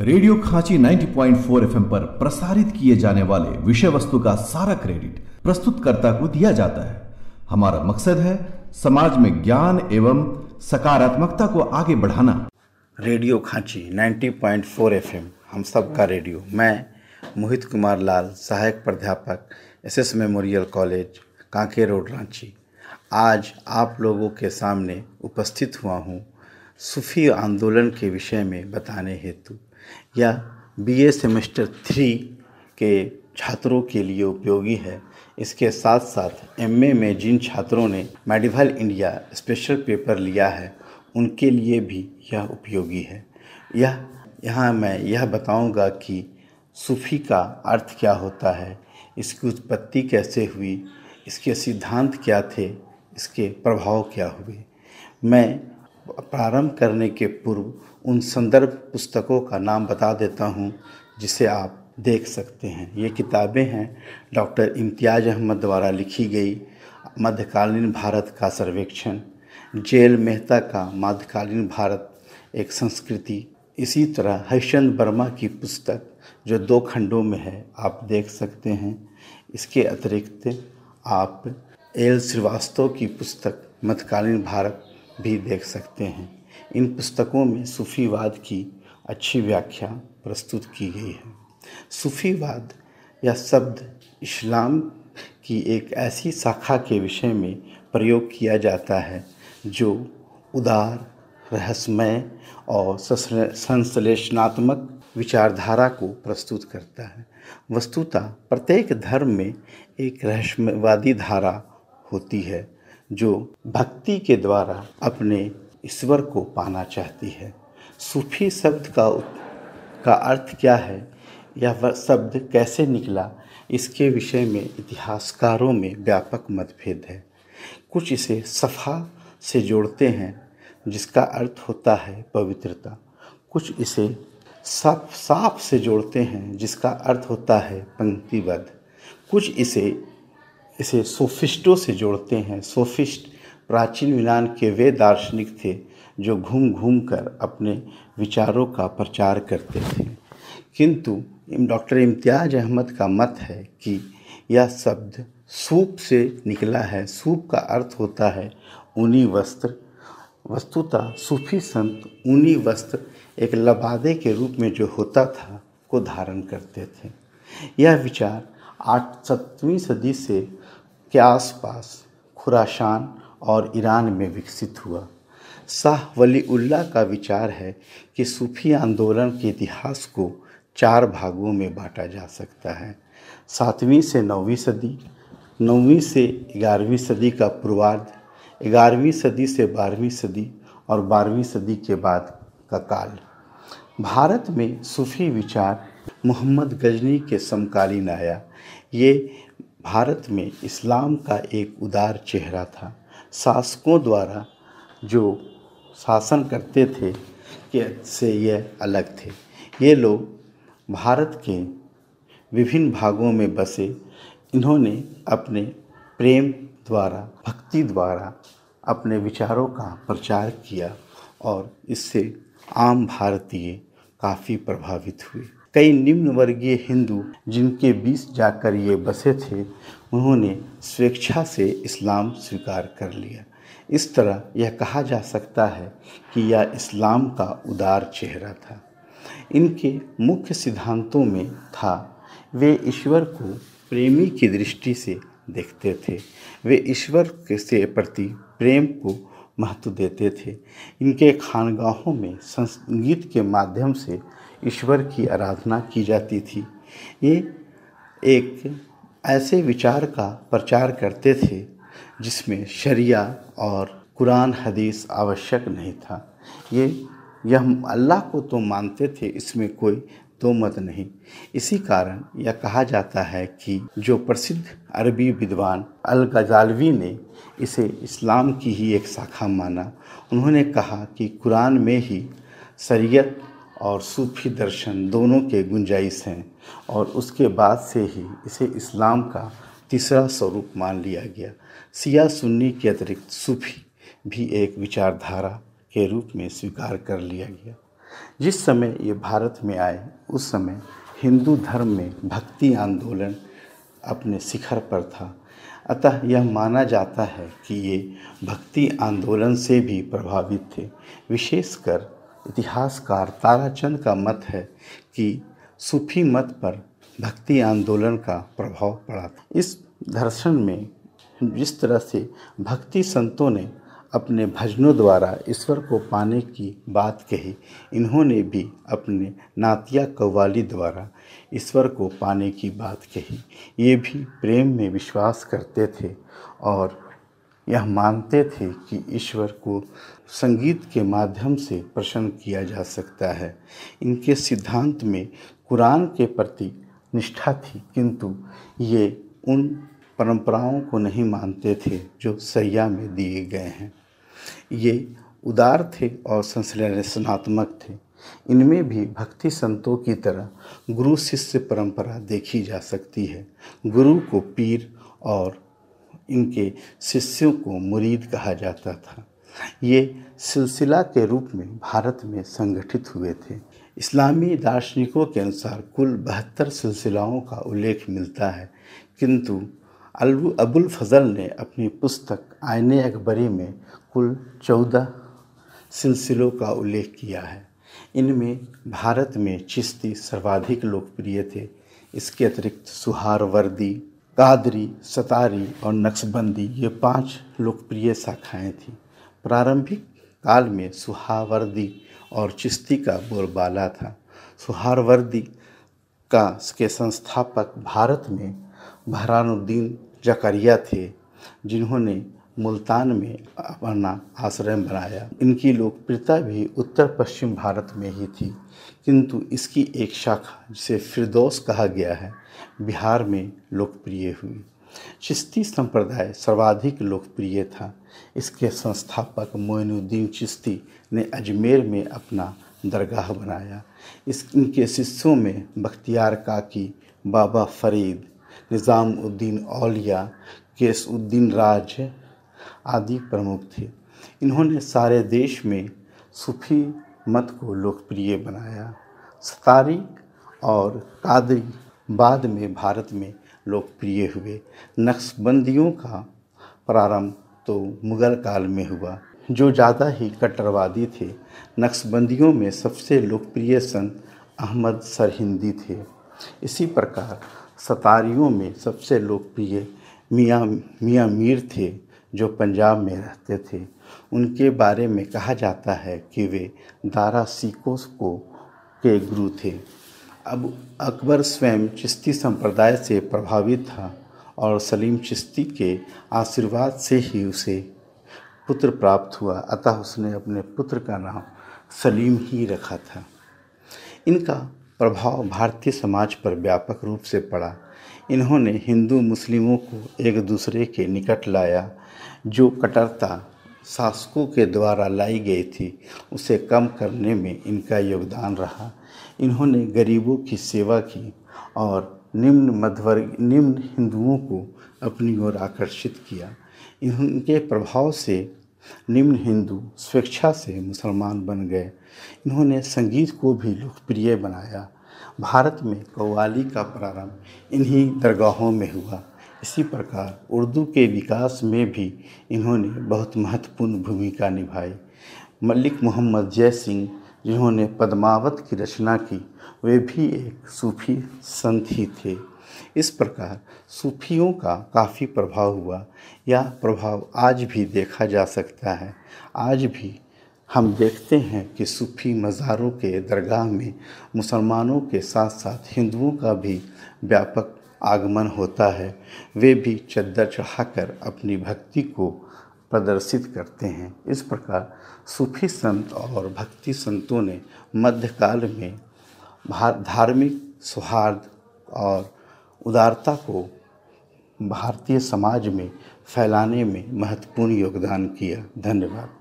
radio खांची 90.4 point पर प्रसारित किए जाने वाले विषय वस्तु का सारा क्रेडिट प्रस्तुतकर्ता को दिया जाता है हमारा मकसद है समाज में ज्ञान एवं सकारात्मकता को आगे बढ़ाना रेडियो खांची 90.4 पॉइंट हम सब का रेडियो मैं मोहित कुमार लाल सहायक प्राध्यापक S S memorial college Kanke road Ranchi आज आप लोगों के सामने उपस्थित हुआ हूँ सूफी आंदोलन के विषय में बताने हेतु या बीए सेमेस्टर थ्री के छात्रों के लिए उपयोगी है इसके साथ साथ एमए में जिन छात्रों ने मेडिवल इंडिया स्पेशल पेपर लिया है उनके लिए भी यह उपयोगी है यह यहाँ मैं यह बताऊंगा कि सूफी का अर्थ क्या होता है इसकी उत्पत्ति कैसे हुई इसके सिद्धांत क्या थे इसके प्रभाव क्या हुए मैं प्रारंभ करने के पूर्व उन संदर्भ पुस्तकों का नाम बता देता हूँ जिसे आप देख सकते हैं ये किताबें हैं डॉक्टर इम्तियाज़ अहमद द्वारा लिखी गई मध्यकालीन भारत का सर्वेक्षण जेल मेहता का मध्यकालीन भारत एक संस्कृति इसी तरह हरिश्चंद वर्मा की पुस्तक जो दो खंडों में है आप देख सकते हैं इसके अतिरिक्त आप एल श्रीवास्तव की पुस्तक मध्यकालीन भारत भी देख सकते हैं इन पुस्तकों में सूफीवाद की अच्छी व्याख्या प्रस्तुत की गई है सूफीवाद या शब्द इस्लाम की एक ऐसी शाखा के विषय में प्रयोग किया जाता है जो उदार रहस्यमय और संश्लेषणात्मक विचारधारा को प्रस्तुत करता है वस्तुतः प्रत्येक धर्म में एक रहस्यवादी धारा होती है जो भक्ति के द्वारा अपने ईश्वर को पाना चाहती है सूफी शब्द का का अर्थ क्या है यह शब्द कैसे निकला इसके विषय में इतिहासकारों में व्यापक मतभेद है कुछ इसे सफ़ा से जोड़ते हैं जिसका अर्थ होता है पवित्रता कुछ इसे साफ साफ से जोड़ते हैं जिसका अर्थ होता है पंक्तिबद्ध कुछ इसे इसे सोफिस्टों से जोड़ते हैं सोफिस्ट प्राचीन यूनान के वे दार्शनिक थे जो घूम घूम कर अपने विचारों का प्रचार करते थे किंतु डॉक्टर इम्तियाज अहमद का मत है कि यह शब्द सूप से निकला है सूप का अर्थ होता है ऊनी वस्त्र वस्तुतः सूफी संत ऊनी वस्त्र एक लबादे के रूप में जो होता था को धारण करते थे यह विचार आठ सत्तवीं सदी से के आसपास खुराशान और ईरान में विकसित हुआ शाह वली का विचार है कि सूफ़ी आंदोलन के इतिहास को चार भागों में बांटा जा सकता है सातवीं से नौवीं सदी नौवीं से ग्यारहवीं सदी का पूर्वार्ध ग्यारहवीं सदी से बारहवीं सदी और बारहवीं सदी के बाद का काल भारत में सूफ़ी विचार मोहम्मद गजनी के समकालीन आया ये भारत में इस्लाम का एक उदार चेहरा था शासकों द्वारा जो शासन करते थे के से यह अलग थे ये लोग भारत के विभिन्न भागों में बसे इन्होंने अपने प्रेम द्वारा भक्ति द्वारा अपने विचारों का प्रचार किया और इससे आम भारतीय काफ़ी प्रभावित हुए कई निम्न वर्गीय हिंदू जिनके बीच जाकर ये बसे थे उन्होंने स्वेच्छा से इस्लाम स्वीकार कर लिया इस तरह यह कहा जा सकता है कि यह इस्लाम का उदार चेहरा था इनके मुख्य सिद्धांतों में था वे ईश्वर को प्रेमी की दृष्टि से देखते थे वे ईश्वर के से प्रति प्रेम को महत्व देते थे इनके खानगाहों में संगीत के माध्यम से ईश्वर की आराधना की जाती थी ये एक ऐसे विचार का प्रचार करते थे जिसमें शरिया और कुरान हदीस आवश्यक नहीं था ये यह हम अल्लाह को तो मानते थे इसमें कोई दो मत नहीं इसी कारण यह कहा जाता है कि जो प्रसिद्ध अरबी विद्वान अल गजालवी ने इसे इस्लाम की ही एक शाखा माना उन्होंने कहा कि कुरान में ही शरीयत और सूफी दर्शन दोनों के गुंजाइश हैं और उसके बाद से ही इसे इस्लाम का तीसरा स्वरूप मान लिया गया सिया सुन्नी के अतिरिक्त सूफी भी एक विचारधारा के रूप में स्वीकार कर लिया गया जिस समय ये भारत में आए उस समय हिंदू धर्म में भक्ति आंदोलन अपने शिखर पर था अतः यह माना जाता है कि ये भक्ति आंदोलन से भी प्रभावित थे विशेषकर इतिहासकार ताराचंद का मत है कि सूफी मत पर भक्ति आंदोलन का प्रभाव पड़ा था इस दर्शन में जिस तरह से भक्ति संतों ने अपने भजनों द्वारा ईश्वर को पाने की बात कही इन्होंने भी अपने नातिया कव्वाली द्वारा ईश्वर को पाने की बात कही ये भी प्रेम में विश्वास करते थे और यह मानते थे कि ईश्वर को संगीत के माध्यम से प्रसन्न किया जा सकता है इनके सिद्धांत में कुरान के प्रति निष्ठा थी किंतु ये उन परंपराओं को नहीं मानते थे जो सैया में दिए गए हैं ये उदार थे और संश्लेषणात्मक थे इनमें भी भक्ति संतों की तरह गुरु शिष्य परंपरा देखी जा सकती है गुरु को पीर और इनके शिष्यों को मुरीद कहा जाता था ये सिलसिला के रूप में भारत में संगठित हुए थे इस्लामी दार्शनिकों के अनुसार कुल बहत्तर सिलसिलाओं का उल्लेख मिलता है किंतु अबुल फजल ने अपनी पुस्तक आयन अकबरी में कुल चौदह सिलसिलों का उल्लेख किया है इनमें भारत में चिश्ती सर्वाधिक लोकप्रिय थे इसके अतिरिक्त सुहार वर्दी कादरी सतारी और नक्शबंदी ये पांच लोकप्रिय शाखाएं थीं प्रारंभिक काल में सुहावर्दी और चिश्ती का बोलबाला था सुहारवर्दी का के संस्थापक भारत में बहरानुद्दीन जकरिया थे जिन्होंने मुल्तान में अपना आश्रय बनाया इनकी लोकप्रियता भी उत्तर पश्चिम भारत में ही थी किंतु इसकी एक शाखा जिसे फिरदौस कहा गया है बिहार में लोकप्रिय हुई चिश्ती संप्रदाय सर्वाधिक लोकप्रिय था इसके संस्थापक मोइनुद्दीन चिश्ती ने अजमेर में अपना दरगाह बनाया इस इनके शिष्यों में बख्तियार काकी बाबा फरीद निज़ामुद्दीन औलिया केसुद्दीन राज आदि प्रमुख थे इन्होंने सारे देश में सूफी मत को लोकप्रिय बनाया सतारी और कादरी बाद में भारत में लोकप्रिय हुए नक्शबंदियों का प्रारंभ तो मुग़ल काल में हुआ जो ज़्यादा ही कट्टरवादी थे नक्शबंदियों में सबसे लोकप्रिय संत अहमद सरहिंदी थे इसी प्रकार सतारियों में सबसे लोकप्रिय मियाँ मियाँ मीर थे जो पंजाब में रहते थे उनके बारे में कहा जाता है कि वे दारा सिकोस को के गुरु थे अब अकबर स्वयं चिश्ती संप्रदाय से प्रभावित था और सलीम चिश्ती के आशीर्वाद से ही उसे पुत्र प्राप्त हुआ अतः उसने अपने पुत्र का नाम सलीम ही रखा था इनका प्रभाव भारतीय समाज पर व्यापक रूप से पड़ा इन्होंने हिंदू मुस्लिमों को एक दूसरे के निकट लाया जो कट्टरता शासकों के द्वारा लाई गई थी उसे कम करने में इनका योगदान रहा इन्होंने गरीबों की सेवा की और निम्न मध्यवर्ग निम्न हिंदुओं को अपनी ओर आकर्षित किया इनके प्रभाव से निम्न हिंदू स्वेच्छा से मुसलमान बन गए इन्होंने संगीत को भी लोकप्रिय बनाया भारत में कव्वाली का प्रारंभ इन्हीं दरगाहों में हुआ इसी प्रकार उर्दू के विकास में भी इन्होंने बहुत महत्वपूर्ण भूमिका निभाई मलिक मोहम्मद जय सिंह जिन्होंने पद्मावत की रचना की वे भी एक सूफी संत ही थे इस प्रकार सूफियों का काफ़ी प्रभाव हुआ यह प्रभाव आज भी देखा जा सकता है आज भी हम देखते हैं कि सूफी मज़ारों के दरगाह में मुसलमानों के साथ साथ हिंदुओं का भी व्यापक आगमन होता है वे भी चद्दर चढ़ाकर अपनी भक्ति को प्रदर्शित करते हैं इस प्रकार सूफी संत और भक्ति संतों ने मध्यकाल में धार्मिक सौहार्द और उदारता को भारतीय समाज में फैलाने में महत्वपूर्ण योगदान किया धन्यवाद